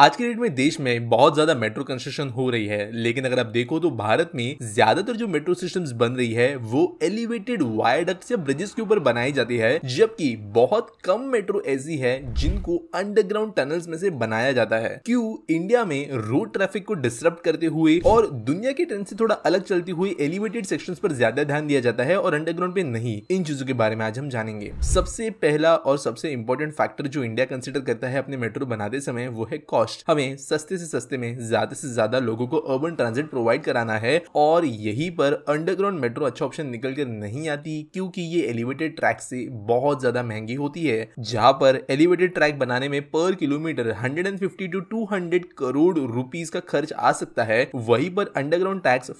आज के डेट में देश में बहुत ज्यादा मेट्रो कंस्ट्रक्शन हो रही है लेकिन अगर आप देखो तो भारत में ज्यादातर जो मेट्रो सिस्टम बन रही है वो एलिवेटेड वायरडक्ट या ब्रिजेस के ऊपर बनाई जाती है जबकि बहुत कम मेट्रो ऐसी है जिनको अंडरग्राउंड टनल्स में से बनाया जाता है क्यों इंडिया में रोड ट्रैफिक को डिस्टर्ब करते हुए और दुनिया के ट्रेन से थोड़ा अलग चलती हुई एलिवेटेड सेक्शन पर ज्यादा ध्यान दिया जाता है और अंडरग्राउंड पे नहीं इन चीजों के बारे में आज हम जानेंगे सबसे पहला और सबसे इंपॉर्टेंट फैक्टर जो इंडिया कंसिडर करता है अपने मेट्रो बनाते समय वो है कॉस्ट कॉस्ट हमें सस्ते से सस्ते में ज्यादा से ज्यादा लोगों को अर्बन ट्रांजिट प्रोवाइड कराना है और यही पर अंडरग्राउंड मेट्रो अच्छा ऑप्शन निकल कर नहीं आती क्योंकि ये एलिवेटेड ट्रैक से बहुत ज्यादा महंगी होती है जहां पर एलिवेटेड ट्रैक बनाने में पर kilometre fifty to hundred crore rupees का खर्च आ सकता है वहीं पर अंडरग्राउंड टैक्स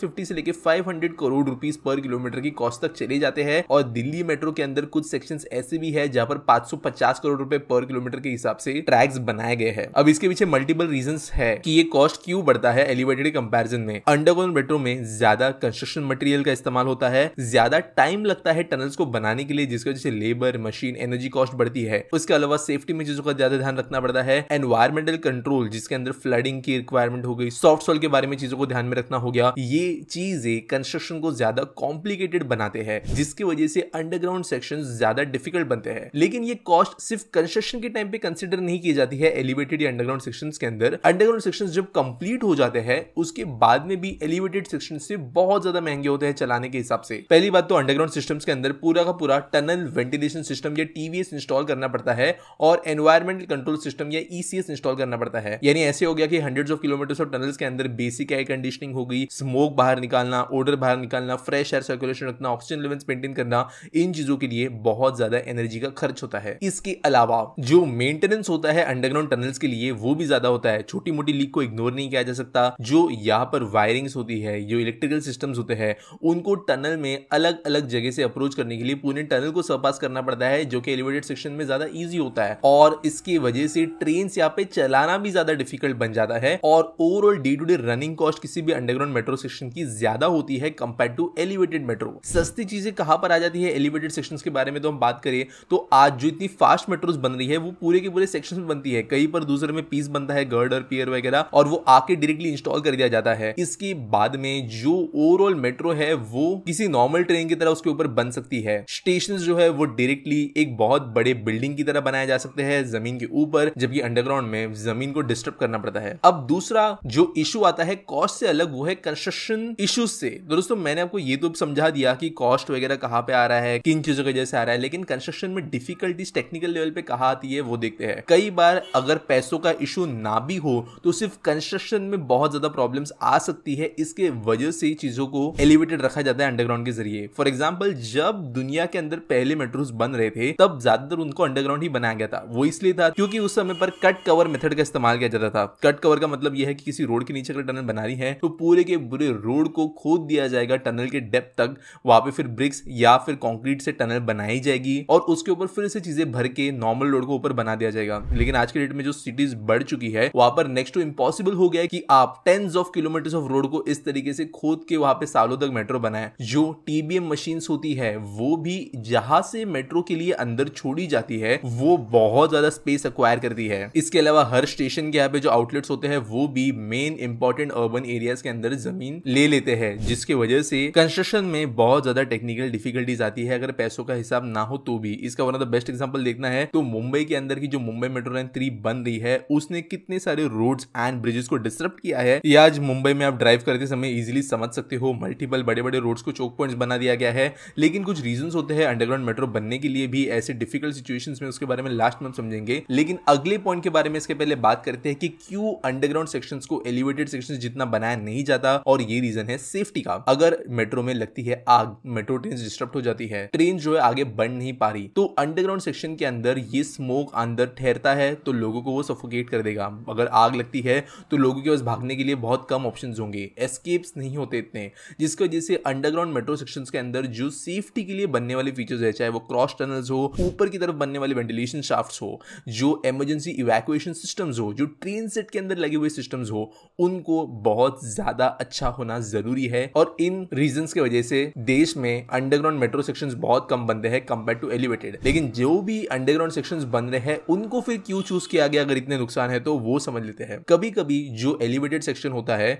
फिफ्टी से लेकर हंड्रेड करोड़ रुपीज पर किलोमीटर की कॉस्ट तक चले जाते हैं और दिल्ली मेट्रो के अंदर कुछ सेक्शन ऐसे भी है जहां पर पचास करोड़ रुपए पर किलोमीटर के हिसाब से ट्रैक्स बनाए गए हैं अब अब इसके पीछे मल्टीपल रीजन है कि ये कॉस्ट क्यों बढ़ता है एलिवेटेड कंपेरिजन में अंडरग्राउंड मेट्रो में ज्यादा कंस्ट्रक्शन मटेरियल का इस्तेमाल होता है ज्यादा टाइम लगता है टनल्स को बनाने के लिए जिसकी वजह से लेबर मशीन एनर्जी कॉस्ट बढ़ती है उसके अलावा सेफ्टी में चीजों का ज्यादा ध्यान रखना पड़ता है एनवायरमेंटल कंट्रोल जिसके अंदर फ्लडिंग की रिक्वायरमेंट हो गई सॉफ्ट सॉल के बारे में चीजों को ध्यान में रखना हो गया ये चीजें कंस्ट्रक्शन को ज्यादा कॉम्प्लिकेटेड बनाते हैं जिसकी वजह से अंडरग्राउंड सेक्शन ज्यादा डिफिकल्ट बनते हैं लेकिन ये कॉस्ट सिर्फ कंस्ट्रक्शन के टाइम पे कंसिडर नहीं की जाती है एलिवेटेड अंडरग्राउंड सेक्शन के अंदर अंडरग्राउंड सेक्शन जब कंप्लीट हो जाते हैं उसके बाद में भी एलिवेटेड सेक्शन से बहुत ज्यादा महंगे होते हैं चलाने के हिसाब से पहली बात तो अंडरग्राउंड सिस्टम के अंदर पूरा का पूरा टनल वेंटिलेशन सिस्टम या टीवीएस इंस्टॉल करना पड़ता है और एनवायरमेंटल कंट्रोल सिस्टम या ईसीएस e इंस्टॉल करना पड़ता है यानी ऐसे हो गया कि hundred of kilometre of tunnel के अंदर बेसिक एयर कंडीशनिंग हो गई स्मोक बाहर निकालना ऑर्डर बाहर निकालना फ्रेश एयर सर्कुलेशन रखना ऑक्सीजन लेवल्स मेंटेन करना इन चीजों के लिए बहुत ज्यादा एनर्जी का खर्च होता है इसके अलावा जो मेंटेनेंस होता है अंडरग्राउंड टनल्स के लिए लिए वो भी ज्यादा होता है छोटी मोटी लीक को इग्नोर नहीं किया जा सकता जो यहाँ पर वायरिंग्स होती है जो इलेक्ट्रिकल सिस्टम होते हैं उनको टनल में अलग अलग जगह से अप्रोच करने के लिए पूरे टनल को सरपास करना पड़ता है जो कि एलिवेटेड सेक्शन में ज्यादा ईजी होता है और इसकी वजह से ट्रेन यहाँ पे चलाना भी ज्यादा डिफिकल्ट बन जाता है और overall day to day running cost किसी भी अंडरग्राउंड मेट्रो सेक्शन की ज्यादा होती है कंपेयर टू एलिवेटेड मेट्रो सस्ती चीजें कहां पर आ जाती है एलिवेटेड सेक्शन के बारे में तो हम बात करें तो आज जो इतनी फास्ट मेट्रोज बन रही है वो पूरे के पूरे सेक्शन में बनती है कहीं पर दूसरे ब्राउजर में पीस बनता है गर्ड और पियर वगैरह और वो आके डायरेक्टली इंस्टॉल कर दिया जाता है इसके बाद में जो ओवरऑल मेट्रो है वो किसी नॉर्मल ट्रेन की तरह उसके ऊपर बन सकती है स्टेशन जो है वो डायरेक्टली एक बहुत बड़े बिल्डिंग की तरह बनाया जा सकते हैं जमीन के ऊपर जबकि अंडरग्राउंड में जमीन को डिस्टर्ब करना पड़ता है अब दूसरा जो इशू आता है कॉस्ट से अलग वो है कंस्ट्रक्शन इशूज से तो दोस्तों मैंने आपको ये तो समझा दिया कि कॉस्ट वगैरह कहाँ पे आ रहा है किन चीजों की वजह से आ रहा है लेकिन कंस्ट्रक्शन में डिफिकल्टीज टेक्निकल लेवल पे कहा आती है वो देखते हैं कई बार अगर पैसों पैसों का इशू ना भी हो तो सिर्फ कंस्ट्रक्शन में बहुत ज्यादा प्रॉब्लम आ सकती है इसके वजह से चीजों को एलिवेटेड रखा जाता है अंडरग्राउंड के जरिए फॉर एग्जाम्पल जब दुनिया के अंदर पहले मेट्रोज बन रहे थे तब ज्यादातर उनको अंडरग्राउंड ही बनाया गया था वो इसलिए था क्योंकि उस समय पर कट कवर मेथड का इस्तेमाल किया जाता था कट कवर का मतलब यह है कि किसी रोड के नीचे अगर टनल बनानी है तो पूरे के पूरे रोड को खोद दिया जाएगा टनल के डेप तक वहां पे फिर ब्रिक्स या फिर कंक्रीट से टनल बनाई जाएगी और उसके ऊपर फिर से चीजें भर के नॉर्मल रोड को ऊपर बना दिया जाएगा लेकिन आज के डेट में जो सिटीज चीज बढ़ चुकी है वहां पर नेक्स्ट टू इम्पॉसिबल हो गया कि आप tens of kilometre of road को इस तरीके से खोद के वहां पे सालों तक मेट्रो बनाए जो टीबीएम मशीन होती है वो भी जहां से मेट्रो के लिए अंदर छोड़ी जाती है वो बहुत ज्यादा स्पेस अक्वायर करती है इसके अलावा हर स्टेशन के यहाँ पे जो आउटलेट्स होते हैं वो भी मेन इंपॉर्टेंट अर्बन एरियाज के अंदर जमीन ले लेते हैं जिसकी वजह से कंस्ट्रक्शन में बहुत ज्यादा टेक्निकल डिफिकल्टीज आती है अगर पैसों का हिसाब ना हो तो भी इसका one of the best example देखना है तो मुंबई के अंदर की जो मुंबई मेट्रो लाइन थ्री बन रही है है उसने कितने सारे रोड्स एंड ब्रिजेस को डिस्टर्ब किया है ये आज मुंबई में आप ड्राइव करते समय इजिली समझ सकते हो मल्टीपल बड़े बड़े रोड्स को चौक पॉइंट्स बना दिया गया है लेकिन कुछ रीजन होते हैं अंडरग्राउंड मेट्रो बनने के लिए भी ऐसे डिफिकल्ट सिचुएशन में उसके बारे में लास्ट में समझेंगे लेकिन अगले पॉइंट के बारे में इसके पहले बात करते हैं कि क्यों अंडरग्राउंड सेक्शन को एलिवेटेड सेक्शन जितना बनाया नहीं जाता और ये रीजन है सेफ्टी का अगर मेट्रो में लगती है आग मेट्रो ट्रेन डिस्टर्ब हो जाती है ट्रेन जो है आगे बढ़ नहीं पा रही तो अंडरग्राउंड सेक्शन के अंदर ये स्मोक अंदर ठहरता है तो लोगों को वो सफोक सफोकेट कर देगा अगर आग लगती है तो लोगों के पास भागने के लिए बहुत कम ऑप्शन होंगे एस्केप्स नहीं होते इतने जिसकी वजह से अंडरग्राउंड मेट्रो सेक्शन के अंदर जो सेफ्टी के लिए बनने वाले फीचर्स है चाहे वो क्रॉस टनल्स हो ऊपर की तरफ बनने वाले वेंटिलेशन शाफ्ट हो जो एमरजेंसी इवैक्यूएशन सिस्टम्स हो जो ट्रेन सेट के अंदर लगे हुए सिस्टम्स हो उनको बहुत ज़्यादा अच्छा होना ज़रूरी है और इन रीजन की वजह से देश में अंडरग्राउंड मेट्रो सेक्शन बहुत कम बनते हैं कंपेयर टू एलिवेटेड लेकिन जो भी अंडरग्राउंड सेक्शन बन रहे हैं उनको फिर क्यों चूज किया गया अगर इतने नुकसान है तो वो समझ लेते हैं कभी कभी जो एलिवेटेड सेक्शन होता है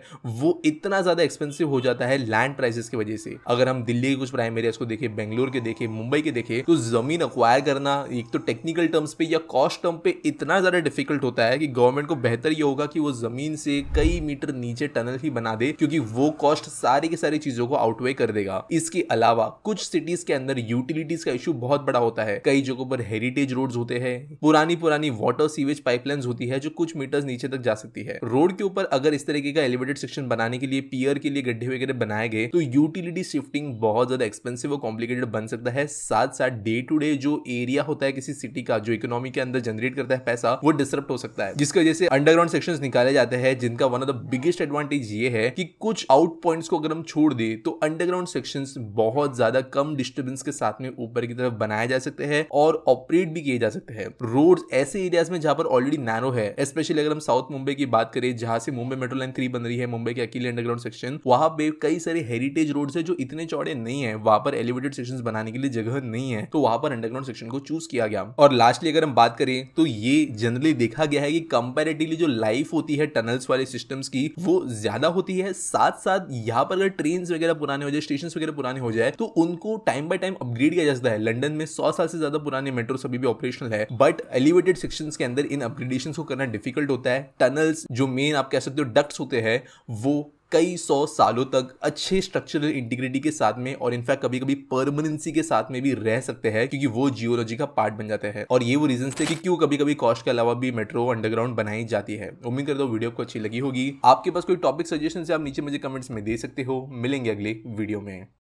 वो इतना ज्यादा एक्सपेंसिव हो जाता है लैंड प्राइसेस की वजह से अगर हम दिल्ली के कुछ प्राइम एरियाज को देखें बेंगलोर के देखें मुंबई के देखें तो जमीन अक्वायर करना एक तो टेक्निकल टर्म्स पे या कॉस्ट टर्म पे इतना ज्यादा डिफिकल्ट होता है कि गवर्नमेंट को बेहतर ये होगा कि वो जमीन से कई मीटर नीचे टनल ही बना दे क्योंकि वो कॉस्ट सारी की सारी चीजों को आउटवे कर देगा इसके अलावा कुछ सिटीज के अंदर यूटिलिटीज का इशू बहुत बड़ा होता है कई जगहों पर हेरिटेज रोड होते हैं पुरानी पुरानी वाटर सीवेज पाइपलाइन डिस्टेंस होती है जो कुछ मीटर्स नीचे तक जा सकती है रोड के ऊपर अगर इस तरीके का एलिवेटेड सेक्शन बनाने के लिए पियर के लिए गड्ढे वगैरह बनाए गए तो यूटिलिटी शिफ्टिंग बहुत ज्यादा एक्सपेंसिव और कॉम्प्लिकेटेड बन सकता है साथ साथ डे टू डे जो एरिया होता है किसी सिटी का जो इकोनॉमी के अंदर जनरेट करता है पैसा वो डिस्टर्ब हो सकता है जिसकी वजह से अंडरग्राउंड सेक्शन निकाले जाते हैं जिनका one of the biggest advantage ये है कि कुछ आउट पॉइंट को अगर हम छोड़ दें तो अंडरग्राउंड सेक्शन बहुत ज्यादा कम डिस्टर्बेंस के साथ में ऊपर की तरफ बनाए जा सकते हैं और ऑपरेट भी किए जा सकते हैं रोड ऐसे एरियाज में जहां पर ऑलरेडी नैरो है स्पेशली अगर हम साउथ मुंबई की बात करें जहां से मुंबई मेट्रो लाइन थ्री बन रही है मुंबई के अकेले अंडरग्राउंड सेक्शन वहां पे कई सारे हेरिटेज रोड है जो इतने चौड़े नहीं है वहां पर एलिवेटेड सेक्शन बनाने के लिए जगह नहीं है तो वहां पर अंडरग्राउंड सेक्शन को चूज किया गया और लास्टली अगर हम बात करें तो ये जनरली देखा गया है कि कंपेरेटिवली जो लाइफ होती है टनल्स वाले सिस्टम की वो ज्यादा होती है साथ साथ यहाँ पर अगर ट्रेन वगैरह पुराने हो जाए स्टेशन वगैरह पुराने हो जाए तो उनको टाइम बाय टाइम अपग्रेड किया जाता है लंडन में सौ साल से ज्यादा पुराने मेट्रो सभी भी ऑपरेशनल है बट एलिवेटेड सेक्शन के अंदर इन अपग्रेड कैलकुलेशन को करना डिफिकल्ट होता है टनल्स जो मेन आप कह सकते हो डक्ट्स होते हैं वो कई सौ सालों तक अच्छे स्ट्रक्चरल इंटीग्रिटी के साथ में और इनफैक्ट कभी कभी परमानेंसी के साथ में भी रह सकते हैं क्योंकि वो जियोलॉजी का पार्ट बन जाते हैं और ये वो रीजन थे कि क्यों कभी कभी कॉस्ट के अलावा भी मेट्रो अंडरग्राउंड बनाई जाती है उम्मीद करता हूँ वीडियो को अच्छी लगी होगी आपके पास कोई टॉपिक सजेशन से आप नीचे मुझे कमेंट्स में दे सकते हो मिलेंगे अगले वीडियो में